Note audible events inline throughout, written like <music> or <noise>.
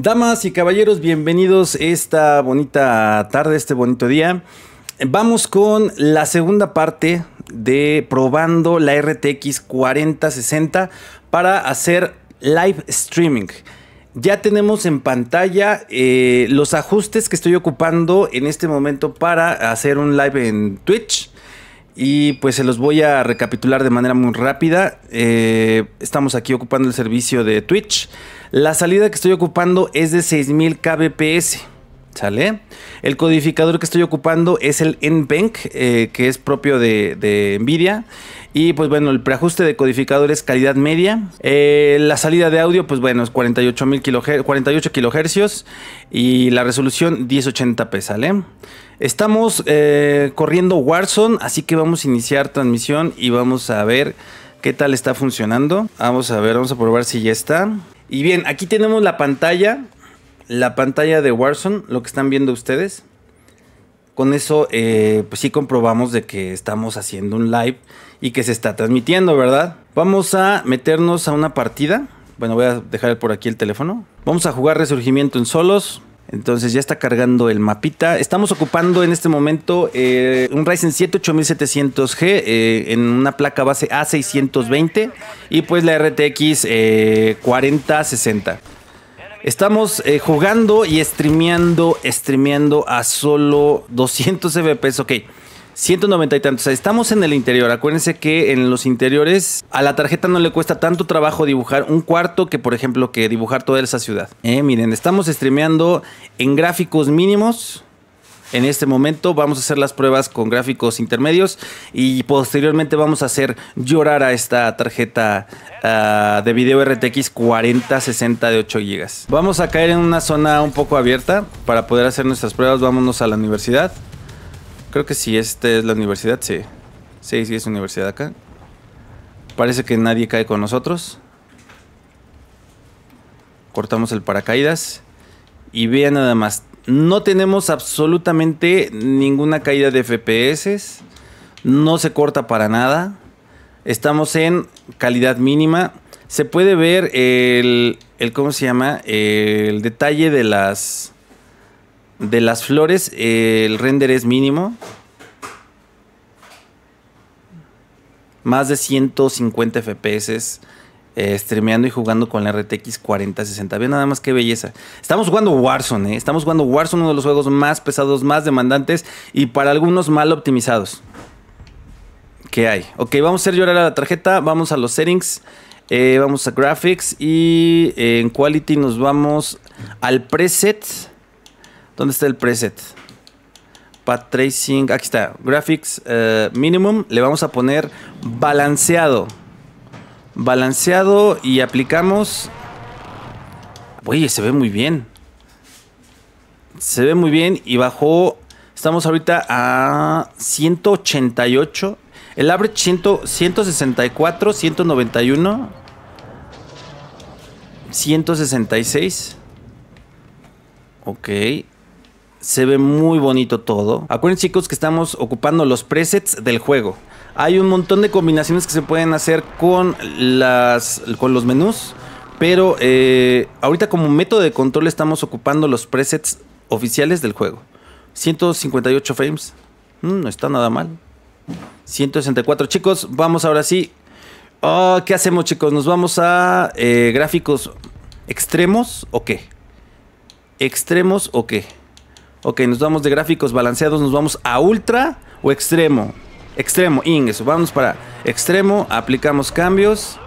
Damas y caballeros, bienvenidos esta bonita tarde, este bonito día. Vamos con la segunda parte de probando la RTX 4060 para hacer live streaming. Ya tenemos en pantalla eh, los ajustes que estoy ocupando en este momento para hacer un live en Twitch. Y pues se los voy a recapitular de manera muy rápida. Eh, estamos aquí ocupando el servicio de Twitch. La salida que estoy ocupando es de 6000 kbps. ¿Sale? El codificador que estoy ocupando es el NBank, eh, que es propio de, Nvidia. Y pues bueno, el preajuste de codificador es calidad media. Eh, la salida de audio, pues bueno, es 48, KHz kilohercios. Y la resolución 1080p, ¿sale? Estamos eh, corriendo Warzone, así que vamos a iniciar transmisión y vamos a ver qué tal está funcionando. Vamos a ver, vamos a probar si ya está. Y bien, aquí tenemos la pantalla la pantalla de Warzone, lo que están viendo ustedes. Con eso, eh, pues sí comprobamos de que estamos haciendo un live y que se está transmitiendo, ¿verdad? Vamos a meternos a una partida. Bueno, voy a dejar por aquí el teléfono. Vamos a jugar Resurgimiento en solos. Entonces ya está cargando el mapita. Estamos ocupando en este momento eh, un Ryzen 7 8700G eh, en una placa base A620 y pues la RTX 4060. Estamos eh, jugando y streameando, streameando a solo 200 FPS, ok. 190 y tantos. estamos en el interior. Acuérdense que en los interiores a la tarjeta no le cuesta tanto trabajo dibujar un cuarto que, por ejemplo, que dibujar toda esa ciudad. Eh, miren, estamos streameando en gráficos mínimos. En este momento vamos a hacer las pruebas con gráficos intermedios y posteriormente vamos a hacer llorar a esta tarjeta ah, de video RTX 4060 de 8 GB. Vamos a caer en una zona un poco abierta para poder hacer nuestras pruebas. Vámonos a la universidad. Creo que si esta es la universidad, sí. Sí, sí, es universidad acá. Parece que nadie cae con nosotros. Cortamos el paracaídas. Y vean nada más, no tenemos absolutamente ninguna caída de FPS. No se corta para nada. Estamos en calidad mínima. Se puede ver el, el ¿cómo se llama? El detalle de las de las flores. El render es mínimo. Más de 150 FPS eh, streameando y jugando con la RTX 4060. Vean nada más qué belleza. Estamos jugando Warzone, eh. estamos jugando Warzone, uno de los juegos más pesados, más demandantes y para algunos mal optimizados. ¿Qué hay? Ok, vamos a hacer llorar a la tarjeta, vamos a los settings. Eh, vamos a graphics y eh, en quality nos vamos al preset. ¿Dónde está el preset? Path tracing, aquí está, graphics minimum, le vamos a poner balanceado. Balanceado y aplicamos... Oye, se ve muy bien. Se ve muy bien y bajó... Estamos ahorita a 188. El average 164, 191. 166. Ok. Se ve muy bonito todo. Acuérdense chicos que estamos ocupando los presets del juego. Hay un montón de combinaciones que se pueden hacer con, las, con los menús. Pero eh, ahorita como método de control estamos ocupando los presets oficiales del juego. 158 frames. Mm, no está nada mal. 164 chicos. Vamos ahora sí. Ah, ¿Qué hacemos chicos? ¿Nos vamos a eh, gráficos extremos o qué? ¿Extremos o qué? Ok, nos vamos de gráficos balanceados, nos vamos a ultra o extremo. Extremo, ingreso. Vamos para extremo, aplicamos cambios.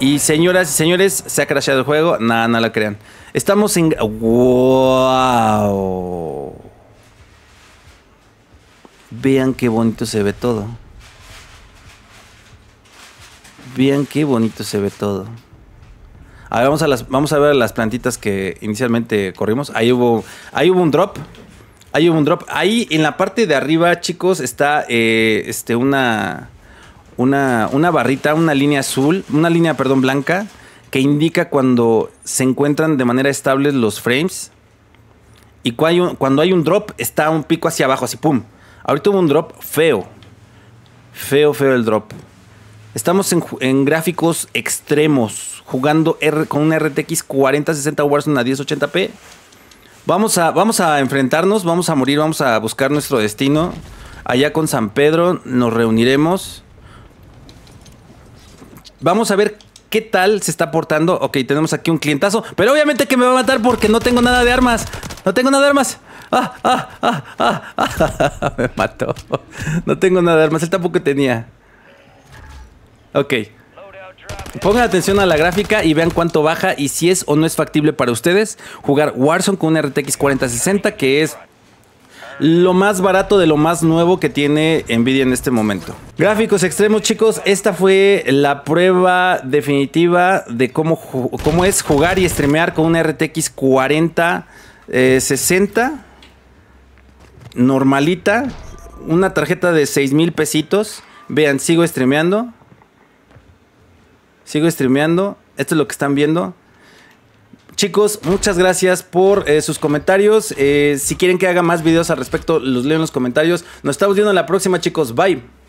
Y señoras y señores, se ha crasheado el juego. Nada, no la crean. Estamos en... ¡Wow! Vean qué bonito se ve todo. Vean qué bonito se ve todo. A ver, vamos a, las, vamos a ver las plantitas que inicialmente corrimos. Ahí hubo, ahí hubo un drop. Hay un drop. Ahí en la parte de arriba, chicos, está eh, este, una, una, barrita, una línea azul, una línea, perdón, blanca, que indica cuando se encuentran de manera estable los frames. Y cuando hay un, drop, está un pico hacia abajo, así, ¡pum! Ahorita hubo un drop feo. Feo, feo el drop. Estamos en, gráficos extremos, jugando con un RTX 4060 Warzone a 1080p. Vamos a, vamos a enfrentarnos, vamos a morir, vamos a buscar nuestro destino. Allá con San Pedro nos reuniremos. Vamos a ver qué tal se está portando. Ok, tenemos aquí un clientazo. Pero obviamente que me va a matar porque no tengo nada de armas. No tengo nada de armas. Ah, ah, ah, ah, ah. <laughs> me mató. No tengo nada de armas. Él tampoco tenía. Ok. Pongan atención a la gráfica y vean cuánto baja y si es o no es factible para ustedes jugar Warzone con un RTX 4060 que es lo más barato de lo más nuevo que tiene Nvidia en este momento. Gráficos extremos, chicos. Esta fue la prueba definitiva de cómo, cómo es jugar y streamear con un RTX 4060 eh, normalita, una tarjeta de 6 mil pesitos. Vean, sigo streameando. Sigo streameando. Esto es lo que están viendo. Chicos, muchas gracias por eh, sus comentarios. Eh, si quieren que haga más videos al respecto, los leo en los comentarios. Nos estamos viendo en la próxima, chicos. Bye.